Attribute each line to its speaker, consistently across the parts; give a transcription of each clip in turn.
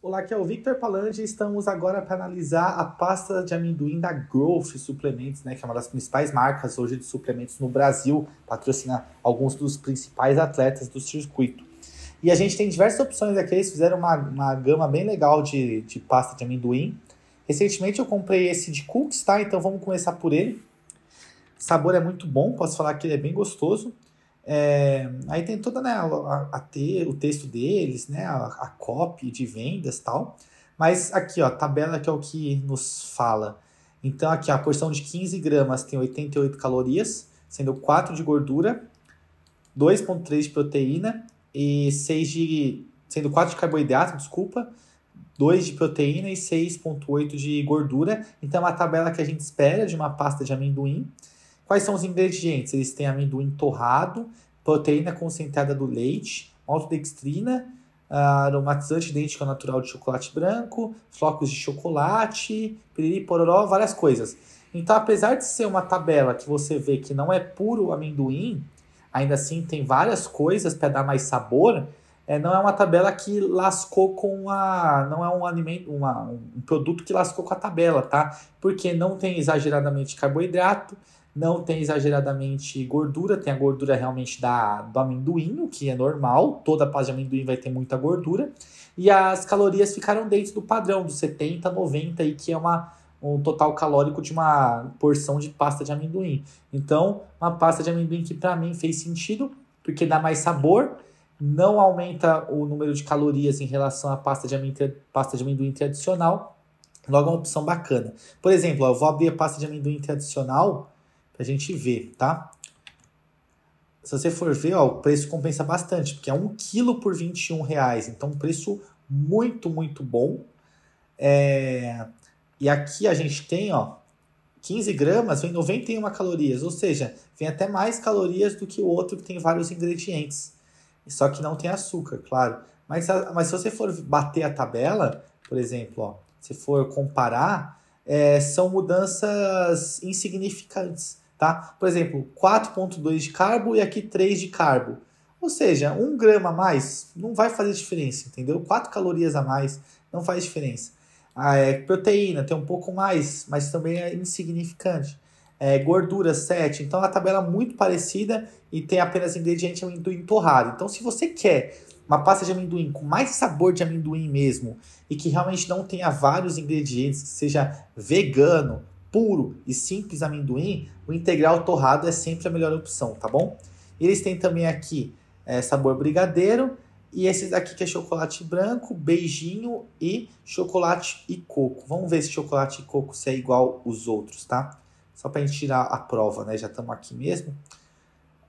Speaker 1: Olá, aqui é o Victor Palange e estamos agora para analisar a pasta de amendoim da Growth Suplementos, né, que é uma das principais marcas hoje de suplementos no Brasil, patrocina alguns dos principais atletas do circuito. E a gente tem diversas opções aqui, eles fizeram uma, uma gama bem legal de, de pasta de amendoim. Recentemente eu comprei esse de cookies, tá? Então vamos começar por ele. O sabor é muito bom, posso falar que ele é bem gostoso. É, aí tem toda né, a, a o texto deles, né, a, a copy de vendas tal. Mas aqui, ó, a tabela que é o que nos fala. Então, aqui, ó, a porção de 15 gramas tem 88 calorias, sendo 4 de gordura, 2,3 de proteína e 6 de. sendo 4 de carboidrato, desculpa, 2 de proteína e 6,8 de gordura. Então, é uma tabela que a gente espera de uma pasta de amendoim. Quais são os ingredientes? Eles têm amendoim torrado, proteína concentrada do leite, maltodextrina, ah, aromatizante idêntico ao natural de chocolate branco, flocos de chocolate, piriri, pororó, várias coisas. Então, apesar de ser uma tabela que você vê que não é puro amendoim, ainda assim tem várias coisas para dar mais sabor, é, não é uma tabela que lascou com a. Não é um alimento, uma, um produto que lascou com a tabela, tá? Porque não tem exageradamente carboidrato, não tem exageradamente gordura, tem a gordura realmente da, do amendoim, o que é normal, toda a de amendoim vai ter muita gordura, e as calorias ficaram dentro do padrão, dos 70, 90, e que é uma, um total calórico de uma porção de pasta de amendoim. Então, uma pasta de amendoim que para mim fez sentido, porque dá mais sabor, não aumenta o número de calorias em relação à pasta de amendoim, pasta de amendoim tradicional, logo é uma opção bacana. Por exemplo, ó, eu vou abrir a pasta de amendoim tradicional, para a gente ver, tá? Se você for ver, ó, o preço compensa bastante, porque é 1 quilo por 21 reais, então um preço muito, muito bom. É... E aqui a gente tem, ó, 15 gramas vem 91 calorias, ou seja, vem até mais calorias do que o outro que tem vários ingredientes. Só que não tem açúcar, claro. Mas, mas se você for bater a tabela, por exemplo, ó, se for comparar, é, são mudanças insignificantes tá? Por exemplo, 4,2 de carbo e aqui 3 de carbo. Ou seja, 1 grama a mais não vai fazer diferença, entendeu? 4 calorias a mais não faz diferença. A ah, é, proteína tem um pouco mais, mas também é insignificante. É, gordura 7, então é a tabela é muito parecida e tem apenas ingrediente amendoim torrado. Então, se você quer uma pasta de amendoim com mais sabor de amendoim mesmo e que realmente não tenha vários ingredientes, que seja vegano, puro e simples amendoim, o integral torrado é sempre a melhor opção, tá bom? eles têm também aqui é, sabor brigadeiro e esse daqui que é chocolate branco, beijinho e chocolate e coco. Vamos ver se chocolate e coco se é igual os outros, tá? Só para a gente tirar a prova, né? Já estamos aqui mesmo.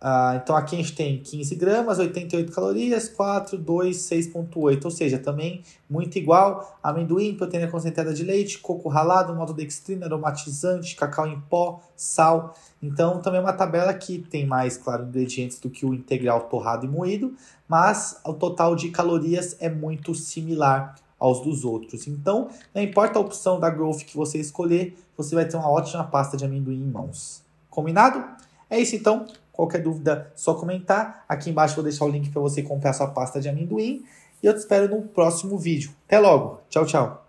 Speaker 1: Ah, então aqui a gente tem 15 gramas, 88 calorias, 4, 2, 6,8. Ou seja, também muito igual. Amendoim, proteína concentrada de leite, coco ralado, maltodextrina, aromatizante, cacau em pó, sal. Então também é uma tabela que tem mais, claro, ingredientes do que o integral torrado e moído, mas o total de calorias é muito similar aos dos outros. Então, não importa a opção da Growth que você escolher, você vai ter uma ótima pasta de amendoim em mãos. Combinado? É isso então. Qualquer dúvida, só comentar. Aqui embaixo vou deixar o link para você comprar sua pasta de amendoim. E eu te espero no próximo vídeo. Até logo. Tchau, tchau.